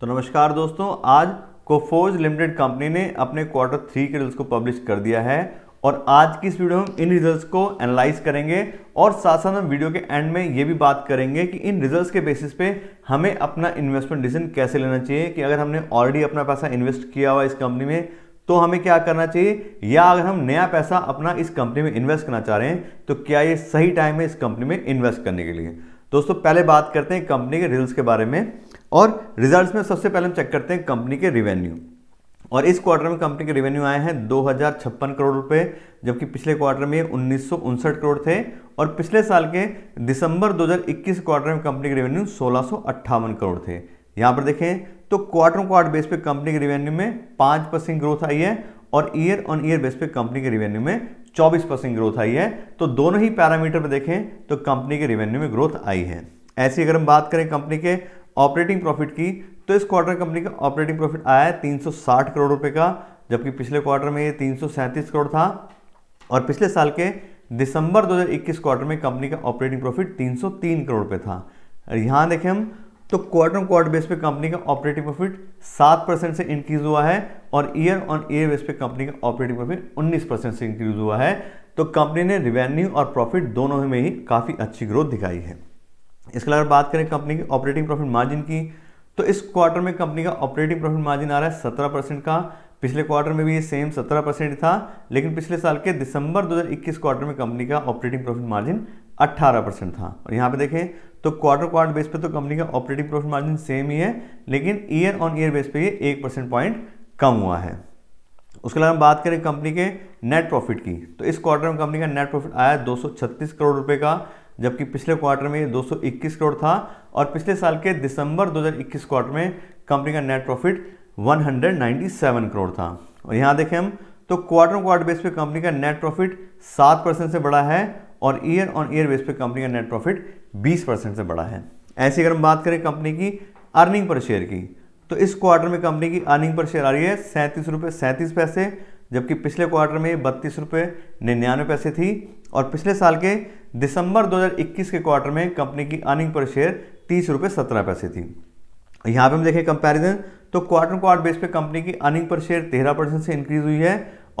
तो नमस्कार दोस्तों आज कोफोज लिमिटेड कंपनी ने अपने क्वार्टर थ्री के रिजल्ट को पब्लिश कर दिया है और आज की इस वीडियो में इन रिजल्ट्स को एनालाइज करेंगे और साथ साथ हम वीडियो के एंड में ये भी बात करेंगे कि इन रिजल्ट्स के बेसिस पे हमें अपना इन्वेस्टमेंट डिसीजन कैसे लेना चाहिए कि अगर हमने ऑलरेडी अपना पैसा इन्वेस्ट किया हुआ इस कंपनी में तो हमें क्या करना चाहिए या अगर हम नया पैसा अपना इस कंपनी में इन्वेस्ट करना चाह रहे हैं तो क्या ये सही टाइम है इस कंपनी में इन्वेस्ट करने के लिए दोस्तों पहले बात करते हैं कंपनी के रिजल्ट के बारे में और रिजल्ट्स में सबसे पहले हम चेक करते हैं कंपनी के रिवेन्यू और इस क्वार्टर में कंपनी के रेवेन्यू आए हैं दो करोड़ रुपए जबकि पिछले क्वार्टर में उन्नीस करोड़ थे और पिछले साल के दिसंबर 2021 क्वार्टर में कंपनी के रेवेन्यू सोलह करोड़ थे यहां पर देखें तो क्वार्टर क्वार्टर बेस पे कंपनी के रेवेन्यू में पांच परसेंट ग्रोथ आई है और ईयर ऑन ईयर बेस पे कंपनी के रेवेन्यू में 24 परसेंट ग्रोथ आई है तो दोनों ही पैरामीटर पर देखें तो कंपनी के रेवेन्यू में ग्रोथ आई है ऐसी अगर हम बात करें कंपनी के ऑपरेटिंग प्रॉफिट की तो इस क्वार्टर कंपनी का ऑपरेटिंग प्रॉफिट आया है 360 करोड़ रुपए का जबकि पिछले क्वार्टर में ये 337 करोड़ था और पिछले साल के दिसंबर 2021 क्वार्टर में कंपनी का ऑपरेटिंग प्रॉफिट 303 करोड़ रुपये था यहाँ देखें हम तो क्वार्टर क्वार्टर बेस पे कंपनी का ऑपरेटिंग प्रॉफिट 7 परसेंट से इंक्रीज हुआ है और ईयर ऑन ईयर बेस पे कंपनी का ऑपरेटिंग प्रॉफिट 19 परसेंट से इंक्रीज हुआ है तो कंपनी ने रिवेन्यू और प्रॉफिट दोनों में ही काफ़ी अच्छी ग्रोथ दिखाई है इसके अलावा बात करें कंपनी की ऑपरेटिंग प्रॉफिट मार्जिन की तो इस क्वार्टर में कंपनी का ऑपरेटिंग प्रॉफिट मार्जिन आ रहा है सत्रह परसेंट का पिछले क्वार्टर में भी ये सेम सत्रह परसेंट था लेकिन पिछले साल के दिसंबर 2021 क्वार्टर में कंपनी का ऑपरेटिंग प्रॉफिट मार्जिन 18 परसेंट था और यहाँ पे देखें तो क्वार्टर क्वार्टर बेस पे तो कंपनी का ऑपरेटिंग प्रॉफिट मार्जिन सेम ही है लेकिन ईयर ऑन ईयर बेस पे ये एक परसेंट पॉइंट कम हुआ है उसके अलावा हम बात करें कंपनी के नेट प्रॉफिट की तो इस क्वार्टर में कंपनी का नेट प्रॉफिट आया दो करोड़ रुपये का जबकि पिछले क्वार्टर में 221 करोड़ था और पिछले साल के दिसंबर 2021 क्वार्टर में कंपनी का नेट प्रॉफिट 197 करोड़ था और यहाँ देखें हम तो क्वार्टर क्वार्टर बेस पे कंपनी का नेट प्रॉफिट सात परसेंट से बड़ा है और ईयर ऑन ईयर बेस पे कंपनी का नेट प्रॉफिट बीस परसेंट से बड़ा है ऐसी अगर हम बात करें कंपनी की अर्निंग पर शेयर की तो इस क्वार्टर में कंपनी की अर्निंग पर शेयर आ रही है सैंतीस रुपये सैंतीस पैसे जबकि पिछले क्वार्टर में बत्तीस रुपये निन्यानवे पैसे थी और पिछले साल के दिसंबर 2021 के क्वार्टर में कंपनी की अर्निंग पर शेयर तीस रुपये सत्रह पैसे थी यहाँ पे हम देखें कंपैरिजन तो क्वार्टर क्वार्टर बेस पे कंपनी की अर्निंग पर शेयर तेरह परसेंट से इंक्रीज हुई है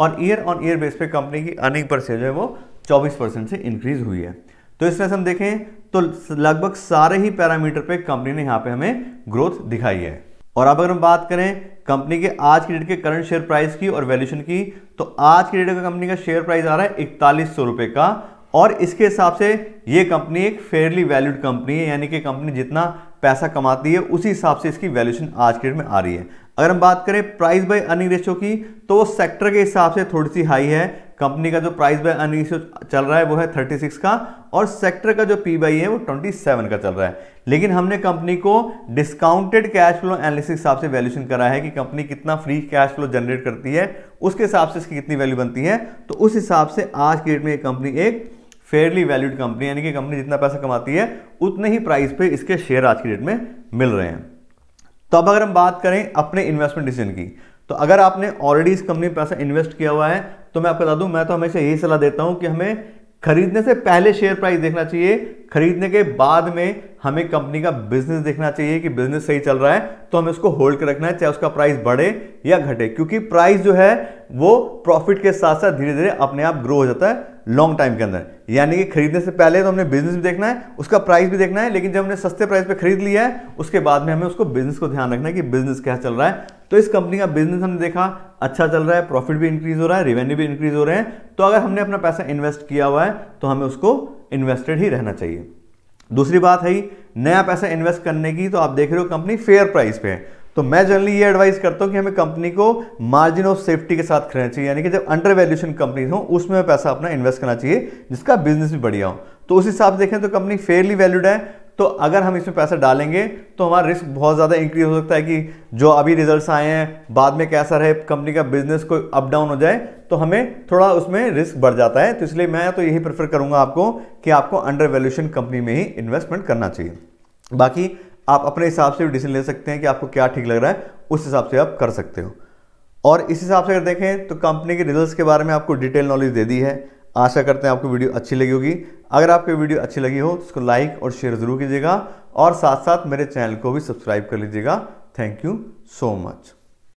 और ईयर ऑन ईयर बेस पे कंपनी की अर्निंग पर शेयर जो है वो चौबीस परसेंट से इंक्रीज हुई है तो इस तरह से हम देखें तो लगभग सारे ही पैरामीटर पर कंपनी ने यहाँ पर हमें ग्रोथ दिखाई है और अब अगर हम बात करें कंपनी के आज की डेट के करंट शेयर प्राइस की और वैल्यूशन की तो आज की डेट का कंपनी का शेयर प्राइस आ रहा है इकतालीस सौ रुपये का और इसके हिसाब से ये कंपनी एक फेयरली वैल्यूड कंपनी है यानी कि कंपनी जितना पैसा कमाती है उसी हिसाब से इसकी वैल्यूशन आज के डेट में आ रही है अगर हम बात करें प्राइस बाय अर्निंग रेशियो की तो सेक्टर के हिसाब से थोड़ी सी हाई है कंपनी का जो प्राइस बाय अर्निंग रेशियो चल रहा है वो है 36 का और सेक्टर का जो पी बाई e है वो 27 का चल रहा है लेकिन हमने कंपनी को डिस्काउंटेड कैश फ्लो एनालिसिस हिसाब से वैल्यूशन करा है कि कंपनी कितना फ्री कैश फ्लो जनरेट करती है उसके हिसाब से इसकी कितनी वैल्यू बनती है तो उस हिसाब से आज के डेट में ये कंपनी एक फेयरली वैल्यूड कंपनी यानी कि कंपनी जितना पैसा कमाती है उतने ही प्राइस पे इसके शेयर आज की डेट में मिल रहे हैं तो अब अगर हम बात करें अपने इन्वेस्टमेंट डिसीजन की तो अगर आपने ऑलरेडी इस कंपनी में पैसा इन्वेस्ट किया हुआ है तो मैं आपको बता दूं मैं तो हमेशा यही सलाह देता हूं कि हमें खरीदने से पहले शेयर प्राइस देखना चाहिए खरीदने के बाद में हमें कंपनी का बिजनेस देखना चाहिए कि बिजनेस सही चल रहा है तो हमें उसको होल्ड कर रखना है चाहे उसका प्राइस बढ़े या घटे क्योंकि प्राइस जो है वो प्रॉफिट के साथ साथ धीरे धीरे अपने आप ग्रो हो जाता है लॉन्ग टाइम के अंदर यानी कि खरीदने से पहले तो हमने बिजनेस भी देखना है उसका प्राइस भी देखना है लेकिन जब हमने सस्ते प्राइस पे खरीद लिया है उसके बाद में हमें उसको बिजनेस को ध्यान रखना है कि बिजनेस क्या चल रहा है तो इस कंपनी का बिजनेस हमने देखा अच्छा चल रहा है प्रॉफिट भी इंक्रीज हो रहा है रेवेन्यू भी इंक्रीज हो रहे हैं तो अगर हमने अपना पैसा इन्वेस्ट किया हुआ है तो हमें उसको इन्वेस्टेड ही रहना चाहिए दूसरी बात है नया पैसा इन्वेस्ट करने की तो आप देख रहे हो कंपनी फेयर प्राइस पे है तो मैं जनरली ये एडवाइस करता हूँ कि हमें कंपनी को मार्जिन ऑफ सेफ्टी के साथ खरीदना चाहिए यानी कि जब अंडर वैल्यूशन कंपनीज हों उसमें पैसा अपना इन्वेस्ट करना चाहिए जिसका बिजनेस भी बढ़िया हो तो उस हिसाब से देखें तो कंपनी फेयरली वैल्यूड है तो अगर हम इसमें पैसा डालेंगे तो हमारा रिस्क बहुत ज़्यादा इंक्रीज हो सकता है कि जो अभी रिजल्ट्स आए हैं बाद में कैसा रहे कंपनी का बिजनेस कोई अप डाउन हो जाए तो हमें थोड़ा उसमें रिस्क बढ़ जाता है तो इसलिए मैं तो यही प्रेफर करूँगा आपको कि आपको अंडर वैल्यूशन कंपनी में ही इन्वेस्टमेंट करना चाहिए बाकी आप अपने हिसाब से डिसीजन ले सकते हैं कि आपको क्या ठीक लग रहा है उस हिसाब से आप कर सकते हो और इस हिसाब से अगर देखें तो कंपनी के रिजल्ट्स के बारे में आपको डिटेल नॉलेज दे दी है आशा करते हैं आपको वीडियो अच्छी लगी होगी अगर आपको वीडियो अच्छी लगी हो तो उसको लाइक और शेयर ज़रूर कीजिएगा और साथ साथ मेरे चैनल को भी सब्सक्राइब कर लीजिएगा थैंक यू सो मच